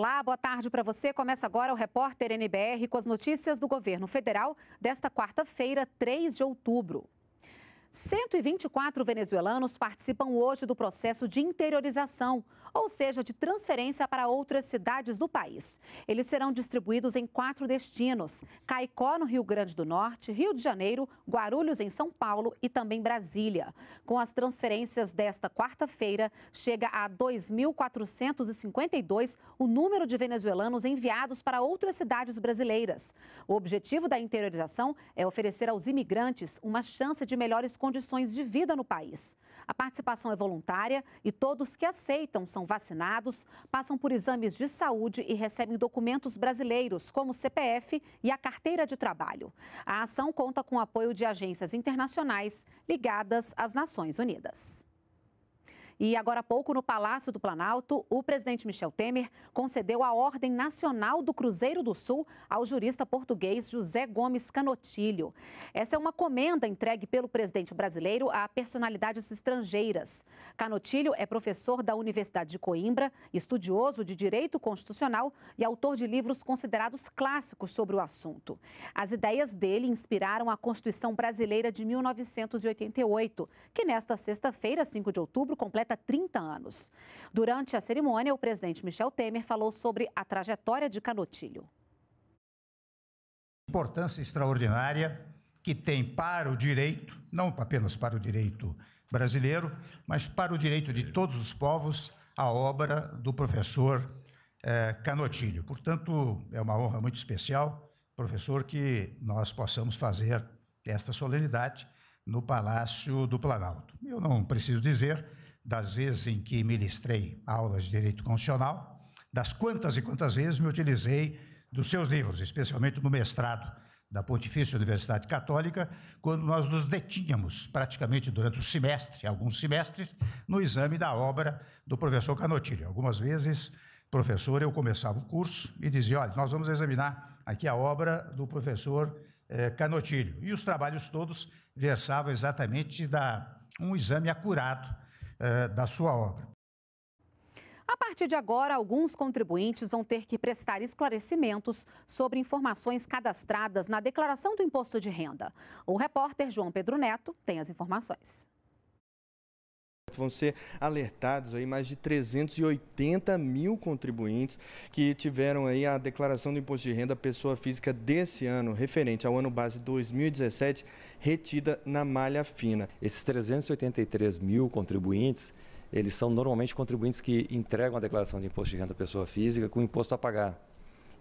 Olá, boa tarde para você. Começa agora o repórter NBR com as notícias do governo federal desta quarta-feira, 3 de outubro. 124 venezuelanos participam hoje do processo de interiorização, ou seja, de transferência para outras cidades do país. Eles serão distribuídos em quatro destinos: Caicó, no Rio Grande do Norte, Rio de Janeiro, Guarulhos, em São Paulo e também Brasília. Com as transferências desta quarta-feira, chega a 2.452 o número de venezuelanos enviados para outras cidades brasileiras. O objetivo da interiorização é oferecer aos imigrantes uma chance de melhores condições de vida no país. A participação é voluntária e todos que aceitam são vacinados, passam por exames de saúde e recebem documentos brasileiros, como o CPF e a carteira de trabalho. A ação conta com o apoio de agências internacionais ligadas às Nações Unidas. E agora há pouco, no Palácio do Planalto, o presidente Michel Temer concedeu a Ordem Nacional do Cruzeiro do Sul ao jurista português José Gomes Canotilho. Essa é uma comenda entregue pelo presidente brasileiro a personalidades estrangeiras. Canotilho é professor da Universidade de Coimbra, estudioso de direito constitucional e autor de livros considerados clássicos sobre o assunto. As ideias dele inspiraram a Constituição Brasileira de 1988, que nesta sexta-feira, 5 de outubro, completa completa 30 anos. Durante a cerimônia, o presidente Michel Temer falou sobre a trajetória de Canotilho. Importância extraordinária que tem para o direito, não apenas para o direito brasileiro, mas para o direito de todos os povos, a obra do professor eh, Canotilho. Portanto, é uma honra muito especial, professor, que nós possamos fazer esta solenidade no Palácio do Planalto. Eu não preciso dizer das vezes em que ministrei aulas de direito constitucional, das quantas e quantas vezes me utilizei dos seus livros, especialmente no mestrado da Pontifícia Universidade Católica, quando nós nos detínhamos praticamente durante o semestre, alguns semestres, no exame da obra do professor Canotilho. Algumas vezes, professor, eu começava o curso e dizia: olha, nós vamos examinar aqui a obra do professor eh, Canotilho. E os trabalhos todos versavam exatamente da um exame acurado eh, da sua obra. A partir de agora, alguns contribuintes vão ter que prestar esclarecimentos sobre informações cadastradas na declaração do imposto de renda. O repórter João Pedro Neto tem as informações. Vão ser alertados aí mais de 380 mil contribuintes que tiveram aí a declaração do imposto de renda pessoa física desse ano, referente ao ano base 2017, retida na malha fina. Esses 383 mil contribuintes, eles são normalmente contribuintes que entregam a declaração de imposto de renda pessoa física com imposto a pagar.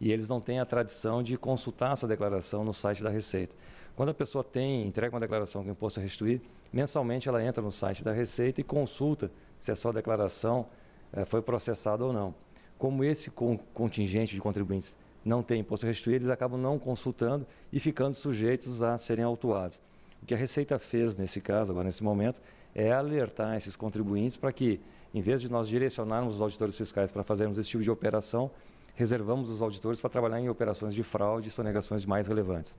E eles não têm a tradição de consultar a sua declaração no site da Receita. Quando a pessoa tem, entrega uma declaração com imposto a restituir, Mensalmente ela entra no site da Receita e consulta se a sua declaração eh, foi processada ou não. Como esse contingente de contribuintes não tem imposto restituído, eles acabam não consultando e ficando sujeitos a serem autuados. O que a Receita fez nesse caso, agora nesse momento, é alertar esses contribuintes para que, em vez de nós direcionarmos os auditores fiscais para fazermos esse tipo de operação, reservamos os auditores para trabalhar em operações de fraude e sonegações mais relevantes.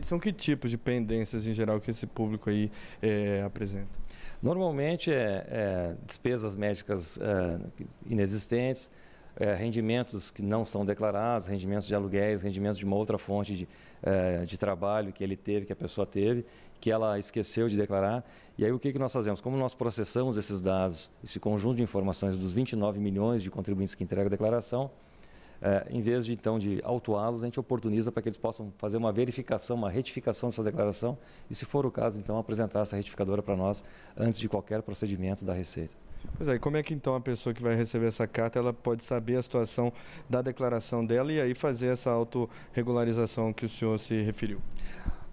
E são que tipos de pendências em geral que esse público aí é, apresenta? Normalmente é, é despesas médicas é, inexistentes, é, rendimentos que não são declarados, rendimentos de aluguéis, rendimentos de uma outra fonte de, é, de trabalho que ele teve, que a pessoa teve, que ela esqueceu de declarar. E aí o que, que nós fazemos? Como nós processamos esses dados, esse conjunto de informações dos 29 milhões de contribuintes que entregam a declaração, é, em vez de então de autuá-los, a gente oportuniza para que eles possam fazer uma verificação, uma retificação dessa declaração e, se for o caso, então apresentar essa retificadora para nós antes de qualquer procedimento da Receita. Pois é, e como é que então a pessoa que vai receber essa carta, ela pode saber a situação da declaração dela e aí fazer essa autorregularização que o senhor se referiu?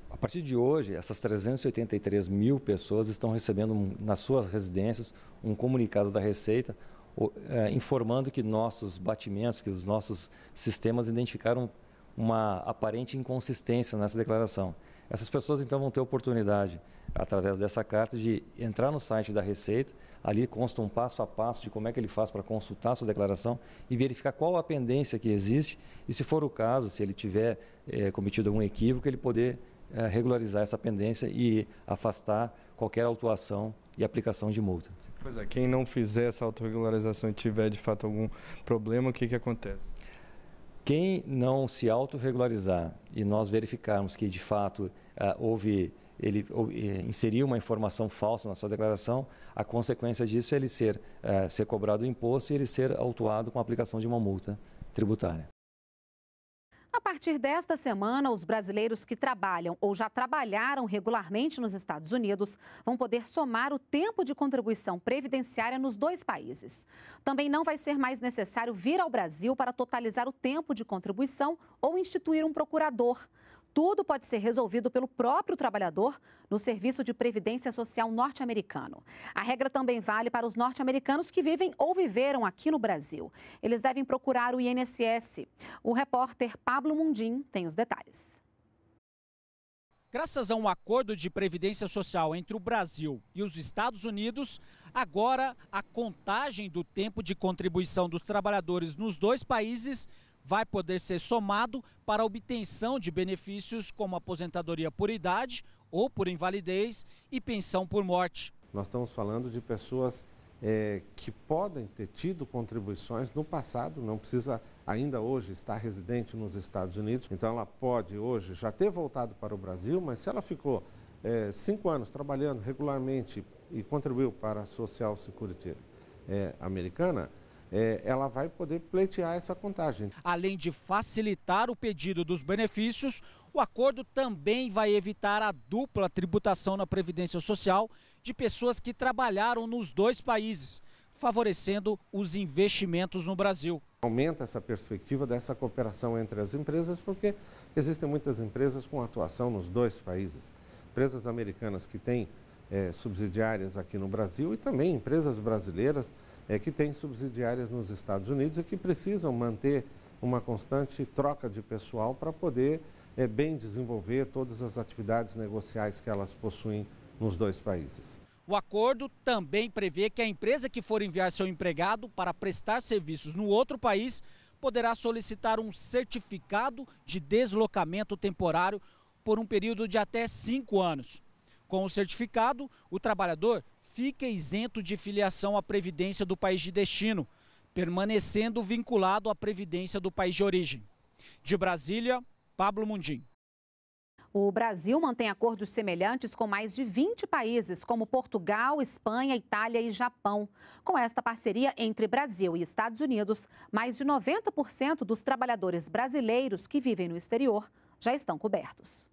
A partir de hoje, essas 383 mil pessoas estão recebendo nas suas residências um comunicado da Receita é, informando que nossos batimentos, que os nossos sistemas identificaram uma aparente inconsistência nessa declaração. Essas pessoas então vão ter oportunidade, através dessa carta, de entrar no site da Receita, ali consta um passo a passo de como é que ele faz para consultar a sua declaração e verificar qual a pendência que existe e, se for o caso, se ele tiver é, cometido algum equívoco, ele poder é, regularizar essa pendência e afastar qualquer autuação e aplicação de multa. Pois é, quem não fizer essa autorregularização e tiver de fato algum problema, o que, que acontece? Quem não se autorregularizar e nós verificarmos que de fato ah, houve ele eh, inseriu uma informação falsa na sua declaração, a consequência disso é ele ser, é, ser cobrado o imposto e ele ser autuado com a aplicação de uma multa tributária. A partir desta semana, os brasileiros que trabalham ou já trabalharam regularmente nos Estados Unidos vão poder somar o tempo de contribuição previdenciária nos dois países. Também não vai ser mais necessário vir ao Brasil para totalizar o tempo de contribuição ou instituir um procurador. Tudo pode ser resolvido pelo próprio trabalhador no Serviço de Previdência Social norte-americano. A regra também vale para os norte-americanos que vivem ou viveram aqui no Brasil. Eles devem procurar o INSS. O repórter Pablo Mundim tem os detalhes. Graças a um acordo de previdência social entre o Brasil e os Estados Unidos, agora a contagem do tempo de contribuição dos trabalhadores nos dois países vai poder ser somado para obtenção de benefícios como aposentadoria por idade ou por invalidez e pensão por morte. Nós estamos falando de pessoas é, que podem ter tido contribuições no passado, não precisa ainda hoje estar residente nos Estados Unidos, então ela pode hoje já ter voltado para o Brasil, mas se ela ficou é, cinco anos trabalhando regularmente e contribuiu para a Social Security é, americana, é, ela vai poder pleitear essa contagem. Além de facilitar o pedido dos benefícios, o acordo também vai evitar a dupla tributação na Previdência Social de pessoas que trabalharam nos dois países, favorecendo os investimentos no Brasil. Aumenta essa perspectiva dessa cooperação entre as empresas, porque existem muitas empresas com atuação nos dois países. Empresas americanas que têm é, subsidiárias aqui no Brasil e também empresas brasileiras é que tem subsidiárias nos Estados Unidos e que precisam manter uma constante troca de pessoal para poder é, bem desenvolver todas as atividades negociais que elas possuem nos dois países. O acordo também prevê que a empresa que for enviar seu empregado para prestar serviços no outro país poderá solicitar um certificado de deslocamento temporário por um período de até cinco anos. Com o certificado, o trabalhador fica isento de filiação à Previdência do país de destino, permanecendo vinculado à Previdência do país de origem. De Brasília, Pablo Mundim. O Brasil mantém acordos semelhantes com mais de 20 países, como Portugal, Espanha, Itália e Japão. Com esta parceria entre Brasil e Estados Unidos, mais de 90% dos trabalhadores brasileiros que vivem no exterior já estão cobertos.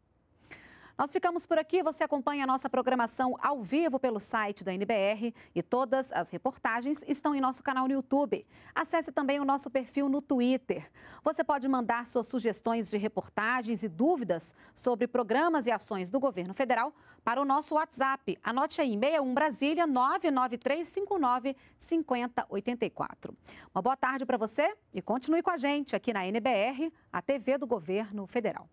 Nós ficamos por aqui. Você acompanha a nossa programação ao vivo pelo site da NBR e todas as reportagens estão em nosso canal no YouTube. Acesse também o nosso perfil no Twitter. Você pode mandar suas sugestões de reportagens e dúvidas sobre programas e ações do governo federal para o nosso WhatsApp. Anote aí 61 Brasília 99359 5084. Uma boa tarde para você e continue com a gente aqui na NBR, a TV do Governo Federal.